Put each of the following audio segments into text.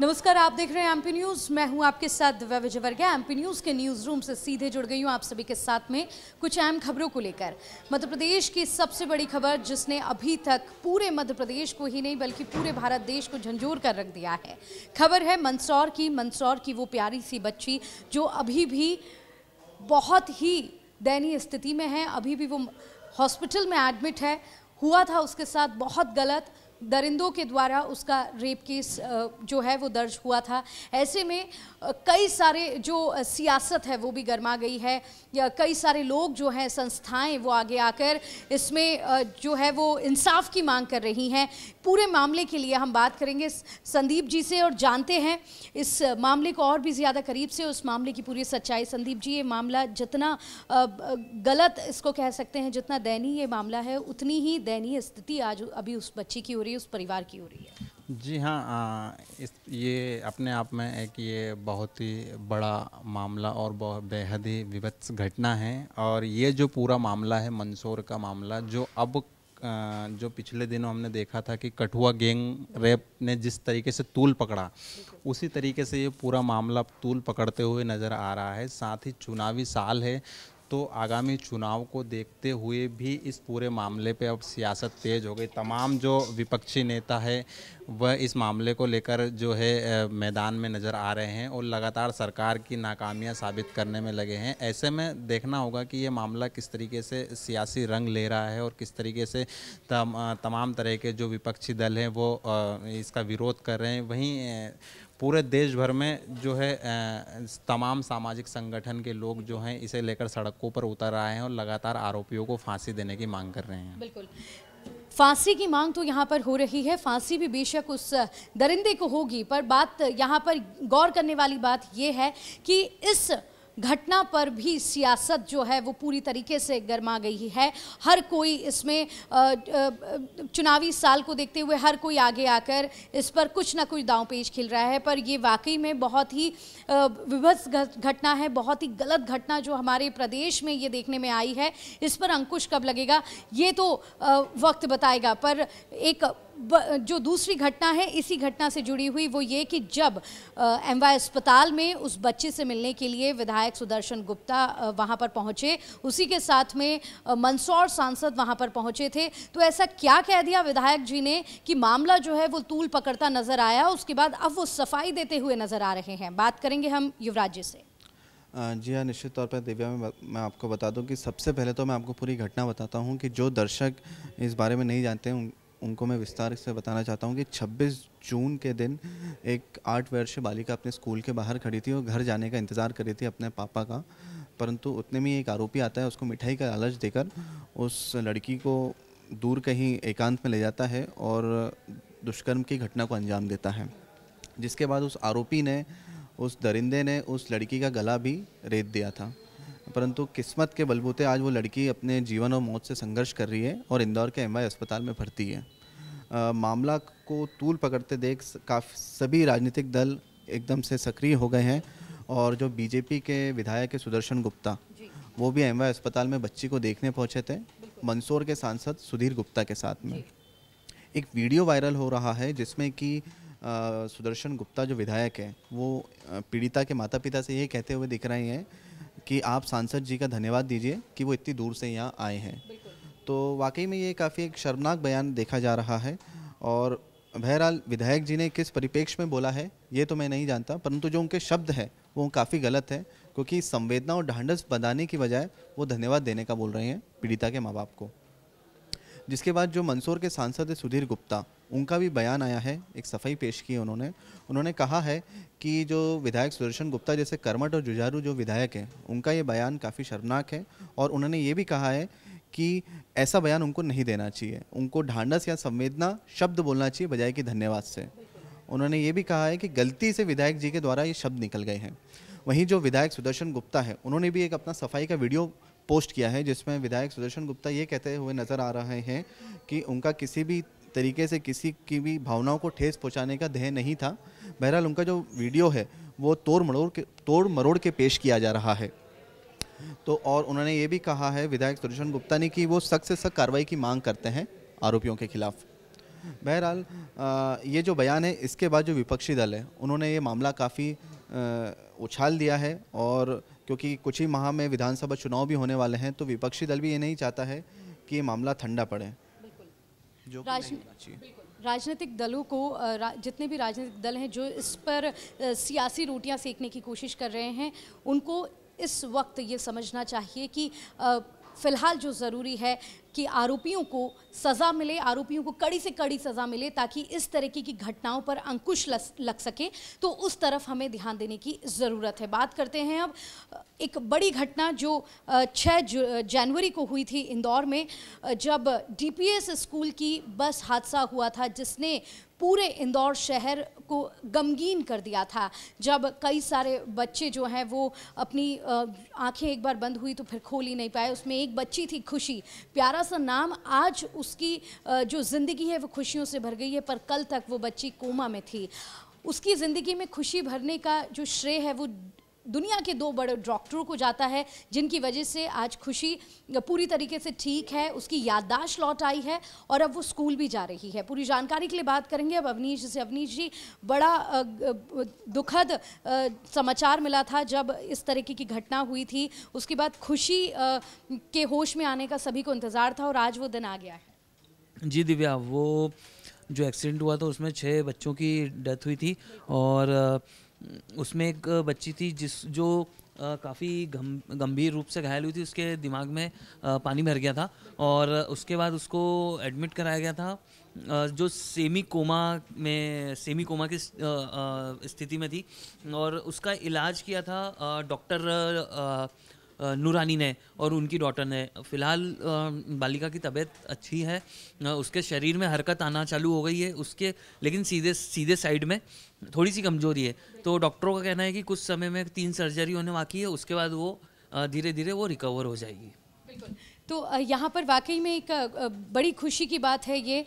नमस्कार आप देख रहे हैं एमपी न्यूज मैं हूं आपके साथ दिव्या विजय वर्ग एमपी न्यूज के न्यूज रूम से सीधे जुड़ गई हूं आप सभी के साथ में कुछ अहम खबरों को लेकर मध्य प्रदेश की सबसे बड़ी खबर जिसने अभी तक पूरे मध्य प्रदेश को ही नहीं बल्कि पूरे भारत देश को झंझोर कर रख दिया है खबर है मंदसौर की मंदसौर की वो प्यारी सी बच्ची जो अभी भी बहुत ही दयनीय स्थिति में है अभी भी वो हॉस्पिटल में एडमिट है हुआ था उसके साथ बहुत गलत दरिंदों के द्वारा उसका रेप केस जो है वो दर्ज हुआ था ऐसे में कई सारे जो सियासत है वो भी गर्मा गई है या कई सारे लोग जो हैं संस्थाएं वो आगे आकर इसमें जो है वो इंसाफ की मांग कर रही हैं पूरे मामले के लिए हम बात करेंगे संदीप जी से और जानते हैं इस मामले को और भी ज़्यादा करीब से उस मामले की पूरी सच्चाई संदीप जी ये मामला जितना गलत इसको कह सकते हैं जितना दयनीय ये मामला है उतनी ही दयनीय स्थिति आज अभी उस बच्ची की हो रही रही है उस परिवार की हो रही है जी हाँ आ, इस ये अपने आप में एक ये बहुत ही बड़ा मामला और बहुत बेहद ही विभत्स घटना है और ये जो पूरा मामला है मंदसौर का मामला जो अब जो पिछले दिनों हमने देखा था कि कठुआ गैंग रेप ने जिस तरीके से तूल पकड़ा उसी तरीके से ये पूरा मामला तूल पकड़ते हुए नज़र आ रहा है साथ ही चुनावी साल है तो आगामी चुनाव को देखते हुए भी इस पूरे मामले पे अब सियासत तेज हो गई तमाम जो विपक्षी नेता है वह इस मामले को लेकर जो है मैदान में नज़र आ रहे हैं और लगातार सरकार की नाकामियां साबित करने में लगे हैं ऐसे में देखना होगा कि ये मामला किस तरीके से सियासी रंग ले रहा है और किस तरीके से तम, तमाम तरह के जो विपक्षी दल हैं वो इसका विरोध कर रहे हैं वहीं पूरे देश भर में जो है तमाम सामाजिक संगठन के लोग जो हैं इसे लेकर सड़कों पर उतर आए हैं और लगातार आरोपियों को फांसी देने की मांग कर रहे हैं बिल्कुल फांसी की मांग तो यहाँ पर हो रही है फांसी भी बेशक उस दरिंदे को होगी पर बात यहाँ पर गौर करने वाली बात यह है कि इस घटना पर भी सियासत जो है वो पूरी तरीके से गर्मा गई है हर कोई इसमें चुनावी साल को देखते हुए हर कोई आगे आकर इस पर कुछ ना कुछ दाव पेश खेल रहा है पर ये वाकई में बहुत ही विभत्स घटना है बहुत ही गलत घटना जो हमारे प्रदेश में ये देखने में आई है इस पर अंकुश कब लगेगा ये तो वक्त बताएगा पर एक जो दूसरी घटना है इसी घटना से जुड़ी हुई वो ये कि जब एम अस्पताल में उस बच्चे से मिलने के लिए विधायक सुदर्शन गुप्ता वहाँ पर पहुँचे उसी के साथ में मंदसौर सांसद वहाँ पर पहुँचे थे तो ऐसा क्या कह दिया विधायक जी ने कि मामला जो है वो तूल पकड़ता नजर आया उसके बाद अब वो सफाई देते हुए नजर आ रहे हैं बात करेंगे हम युवराज जी से जी हाँ निश्चित तौर पर दिव्या में मैं आपको बता दूं कि सबसे पहले तो मैं आपको पूरी घटना बताता हूं कि जो दर्शक इस बारे में नहीं जानते उनको मैं विस्तार से बताना चाहता हूँ कि 26 जून के दिन एक आठ वर्षीय बालिका अपने स्कूल के बाहर खड़ी थी और घर जाने का इंतज़ार कर रही थी अपने पापा का परंतु उतने में एक आरोपी आता है उसको मिठाई का लालच देकर उस लड़की को दूर कहीं एकांत में ले जाता है और दुष्कर्म की घटना को अंजाम देता है जिसके बाद उस आरोपी ने उस दरिंदे ने उस लड़की का गला भी रेत दिया था परंतु किस्मत के बलबूते आज वो लड़की अपने जीवन और मौत से संघर्ष कर रही है और इंदौर के एम अस्पताल में भर्ती है आ, मामला को तूल पकड़ते देख काफ़ी सभी राजनीतिक दल एकदम से सक्रिय हो गए हैं और जो बीजेपी के विधायक है सुदर्शन गुप्ता वो भी एम अस्पताल में बच्ची को देखने पहुँचे थे मंदसौर के सांसद सुधीर गुप्ता के साथ में एक वीडियो वायरल हो रहा है जिसमें कि सुदर्शन गुप्ता जो विधायक है वो पीड़िता के माता पिता से ये कहते हुए दिख रहे हैं कि आप सांसद जी का धन्यवाद दीजिए कि वो इतनी दूर से यहाँ आए हैं तो वाकई में ये काफ़ी एक शर्मनाक बयान देखा जा रहा है और बहरहाल विधायक जी ने किस परिपेक्ष में बोला है ये तो मैं नहीं जानता परंतु जो उनके शब्द हैं वो काफ़ी गलत है क्योंकि संवेदना और ढांढस बनाने की बजाय वो धन्यवाद देने का बोल रहे हैं पीड़िता के माँ बाप को जिसके बाद जो मंदसौर के सांसद है सुधीर गुप्ता उनका भी बयान आया है एक सफाई पेश की उन्होंने उन्होंने कहा है कि जो विधायक सुदर्शन गुप्ता जैसे कर्मठ और जुझारू जो विधायक हैं उनका ये बयान काफ़ी शर्मनाक है और उन्होंने ये भी कहा है कि ऐसा बयान उनको नहीं देना चाहिए उनको ढांढस या संवेदना शब्द बोलना चाहिए बजाय कि धन्यवाद से उन्होंने ये भी कहा है कि गलती से विधायक जी के द्वारा ये शब्द निकल गए हैं वहीं जो विधायक सुदर्शन गुप्ता है उन्होंने भी एक अपना सफाई का वीडियो पोस्ट किया है जिसमें विधायक सुदर्शन गुप्ता ये कहते हुए नज़र आ रहे हैं कि उनका किसी भी तरीके से किसी की भी भावनाओं को ठेस पहुंचाने का ध्यय नहीं था बहरहाल उनका जो वीडियो है वो तोड़ मरोड़ के तोड़ मरोड़ के पेश किया जा रहा है तो और उन्होंने ये भी कहा है विधायक सुरेशन गुप्ता ने कि वो सख्त से सख्त कार्रवाई की मांग करते हैं आरोपियों के खिलाफ बहरहाल ये जो बयान है इसके बाद जो विपक्षी दल है उन्होंने ये मामला काफ़ी उछाल दिया है और क्योंकि कुछ ही माह में विधानसभा चुनाव भी होने वाले हैं तो विपक्षी दल भी ये नहीं चाहता है कि ये मामला ठंडा पड़े जो राजनीतिक दलों को जितने भी राजनीतिक दल हैं जो इस पर सियासी रोटियां सेकने की कोशिश कर रहे हैं उनको इस वक्त ये समझना चाहिए कि फिलहाल जो ज़रूरी है कि आरोपियों को सज़ा मिले आरोपियों को कड़ी से कड़ी सज़ा मिले ताकि इस तरीके की घटनाओं पर अंकुश लग सके तो उस तरफ हमें ध्यान देने की ज़रूरत है बात करते हैं अब एक बड़ी घटना जो 6 जनवरी को हुई थी इंदौर में जब डीपीएस स्कूल की बस हादसा हुआ था जिसने पूरे इंदौर शहर को गमगीन कर दिया था जब कई सारे बच्चे जो हैं वो अपनी आंखें एक बार बंद हुई तो फिर खोल ही नहीं पाए उसमें एक बच्ची थी खुशी प्यारा सा नाम आज उसकी जो ज़िंदगी है वो खुशियों से भर गई है पर कल तक वो बच्ची कोमा में थी उसकी ज़िंदगी में खुशी भरने का जो श्रेय है वो दुनिया के दो बड़े डॉक्टरों को जाता है जिनकी वजह से आज खुशी पूरी तरीके से ठीक है उसकी याददाश्त लौट आई है और अब वो स्कूल भी जा रही है पूरी जानकारी के लिए बात करेंगे अब अवनीश से अवनीश जी बड़ा दुखद समाचार मिला था जब इस तरीके की घटना हुई थी उसके बाद खुशी के होश में आने का सभी को इंतज़ार था और आज वो दिन आ गया है जी दिव्या वो जो एक्सीडेंट हुआ था उसमें छः बच्चों की डेथ हुई थी और उसमें एक बच्ची थी जिस जो काफ़ी गम, गंभीर रूप से घायल हुई थी उसके दिमाग में पानी भर गया था और उसके बाद उसको एडमिट कराया गया था जो सेमी कोमा में सेमी कोमा की स्थिति में थी और उसका इलाज किया था डॉक्टर नूरानी ने और उनकी डॉटर ने फ़िलहाल बालिका की तबीयत अच्छी है उसके शरीर में हरकत आना चालू हो गई है उसके लेकिन सीधे सीधे साइड में थोड़ी सी कमज़ोरी है तो डॉक्टरों का कहना है कि कुछ समय में तीन सर्जरी होने बाकी है उसके बाद वो धीरे धीरे वो रिकवर हो जाएगी बिल्कुल तो यहाँ पर वाकई में एक बड़ी खुशी की बात है ये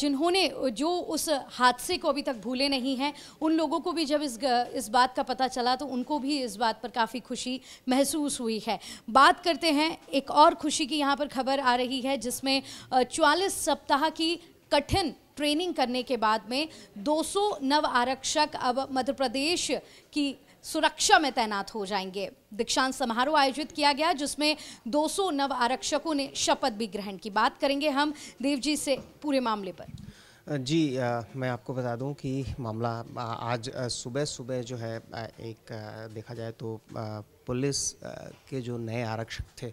जिन्होंने जो उस हादसे को अभी तक भूले नहीं हैं उन लोगों को भी जब इस इस बात का पता चला तो उनको भी इस बात पर काफ़ी खुशी महसूस हुई है बात करते हैं एक और खुशी की यहाँ पर खबर आ रही है जिसमें चवालीस सप्ताह की कठिन ट्रेनिंग करने के बाद में 200 नव आरक्षक अब मध्य प्रदेश की सुरक्षा में तैनात हो जाएंगे दीक्षांत समारोह आयोजित किया गया जिसमें 200 नव आरक्षकों ने शपथ भी ग्रहण की बात करेंगे हम देव जी से पूरे मामले पर जी आ, मैं आपको बता दूं कि मामला आ, आज सुबह सुबह जो है एक आ, देखा जाए तो पुलिस के जो नए आरक्षक थे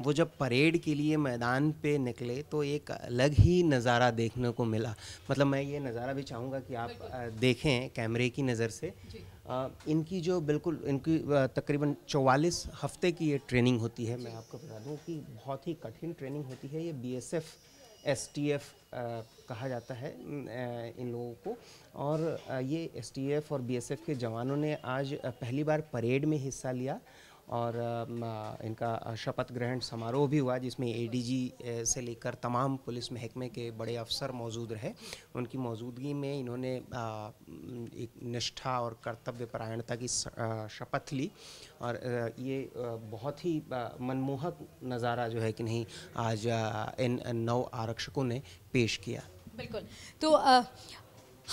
वो जब परेड के लिए मैदान पे निकले तो एक अलग ही नज़ारा देखने को मिला मतलब मैं ये नज़ारा भी चाहूँगा कि आप देखें कैमरे की नज़र से आ, इनकी जो बिल्कुल इनकी तकरीबन 44 हफ्ते की ये ट्रेनिंग होती है मैं आपको बता दूँ कि बहुत ही कठिन ट्रेनिंग होती है ये B S F S T F कहा जाता है इन लोगों को और ये एस टी एफ और बी एस एफ के जवानों ने आज पहली बार परेड में हिस्सा लिया और इनका शपथ ग्रहण समारोह भी हुआ जिसमें एडीजी से लेकर तमाम पुलिस महकमे के बड़े अफसर मौजूद रहे उनकी मौजूदगी में इन्होंने एक निष्ठा और कर्तव्य परायणता की शपथ ली और ये बहुत ही मनमोहक नज़ारा जो है कि नहीं आज इन नौ आरक्षकों ने पेश किया बिल्कुल तो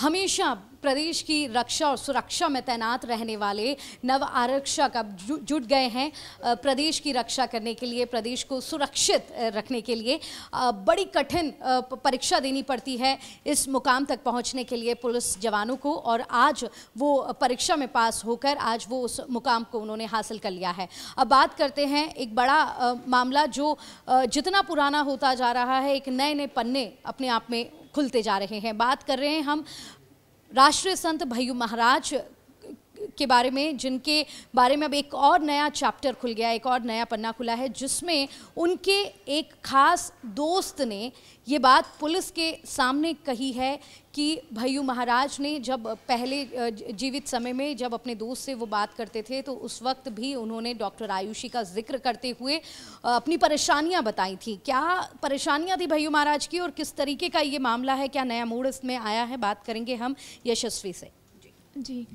हमेशा प्रदेश की रक्षा और सुरक्षा में तैनात रहने वाले नव आरक्षक अब जुट गए हैं प्रदेश की रक्षा करने के लिए प्रदेश को सुरक्षित रखने के लिए बड़ी कठिन परीक्षा देनी पड़ती है इस मुकाम तक पहुंचने के लिए पुलिस जवानों को और आज वो परीक्षा में पास होकर आज वो उस मुकाम को उन्होंने हासिल कर लिया है अब बात करते हैं एक बड़ा मामला जो जितना पुराना होता जा रहा है एक नए नए पन्ने अपने आप में खुलते जा रहे हैं बात कर रहे हैं हम राष्ट्रीय संत भैयू महाराज के बारे में जिनके बारे में अब एक और नया चैप्टर खुल गया एक और नया पन्ना खुला है जिसमें उनके एक खास दोस्त ने ये बात पुलिस के सामने कही है कि भैयू महाराज ने जब पहले जीवित समय में जब अपने दोस्त से वो बात करते थे तो उस वक्त भी उन्होंने डॉक्टर आयुषी का जिक्र करते हुए अपनी परेशानियां बताई थी क्या परेशानियां थी भैयू महाराज की और किस तरीके का ये मामला है क्या नया मोड़ इसमें आया है बात करेंगे हम यशस्वी से जी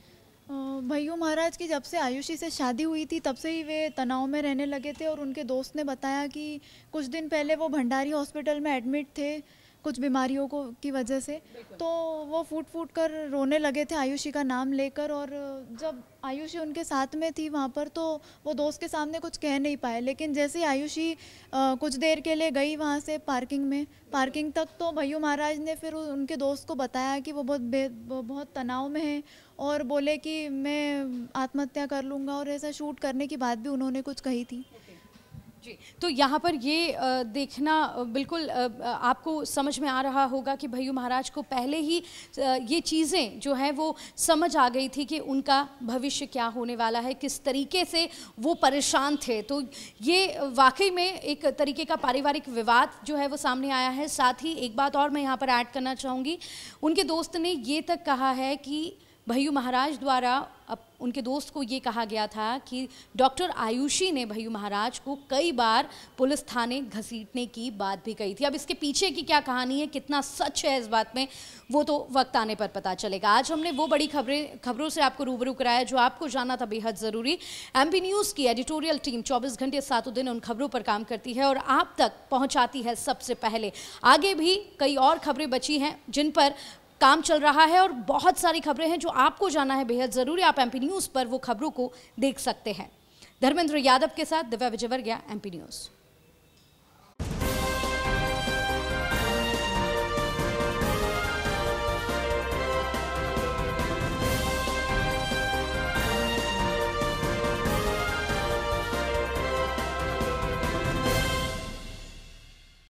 भैयू महाराज की जब से आयुषी से शादी हुई थी तब से ही वे तनाव में रहने लगे थे और उनके दोस्त ने बताया कि कुछ दिन पहले वो भंडारी हॉस्पिटल में एडमिट थे कुछ बीमारियों को की वजह से तो वो फूट फूट कर रोने लगे थे आयुषी का नाम लेकर और जब आयुषी उनके साथ में थी वहाँ पर तो वो दोस्त के सामने कुछ कह नहीं पाए लेकिन जैसे ही आयुषी कुछ देर के लिए गई वहाँ से पार्किंग में पार्किंग तक तो भैयू महाराज ने फिर उनके दोस्त को बताया कि वो बहुत बहुत तनाव में है और बोले कि मैं आत्महत्या कर लूँगा और ऐसा शूट करने की बात भी उन्होंने कुछ कही थी जी तो यहाँ पर ये देखना बिल्कुल आपको समझ में आ रहा होगा कि भैयू महाराज को पहले ही ये चीज़ें जो हैं वो समझ आ गई थी कि उनका भविष्य क्या होने वाला है किस तरीके से वो परेशान थे तो ये वाकई में एक तरीके का पारिवारिक विवाद जो है वो सामने आया है साथ ही एक बात और मैं यहाँ पर ऐड करना चाहूँगी उनके दोस्त ने ये तक कहा है कि भयू महाराज द्वारा अब उनके दोस्त को ये कहा गया था कि डॉक्टर आयुषी ने भयू महाराज को कई बार पुलिस थाने घसीटने की बात भी कही थी अब इसके पीछे की क्या कहानी है कितना सच है इस बात में वो तो वक्त आने पर पता चलेगा आज हमने वो बड़ी खबरें खबरों से आपको रूबरू कराया जो आपको जानना था बेहद ज़रूरी एम न्यूज़ की एडिटोरियल टीम चौबीस घंटे सातों दिन उन खबरों पर काम करती है और आप तक पहुँचाती है सबसे पहले आगे भी कई और खबरें बची हैं जिन पर काम चल रहा है और बहुत सारी खबरें हैं जो आपको जाना है बेहद ज़रूरी आप एमपी न्यूज़ पर वो खबरों को देख सकते हैं धर्मेंद्र यादव के साथ दिव्या विजयवर्गीय एमपी न्यूज़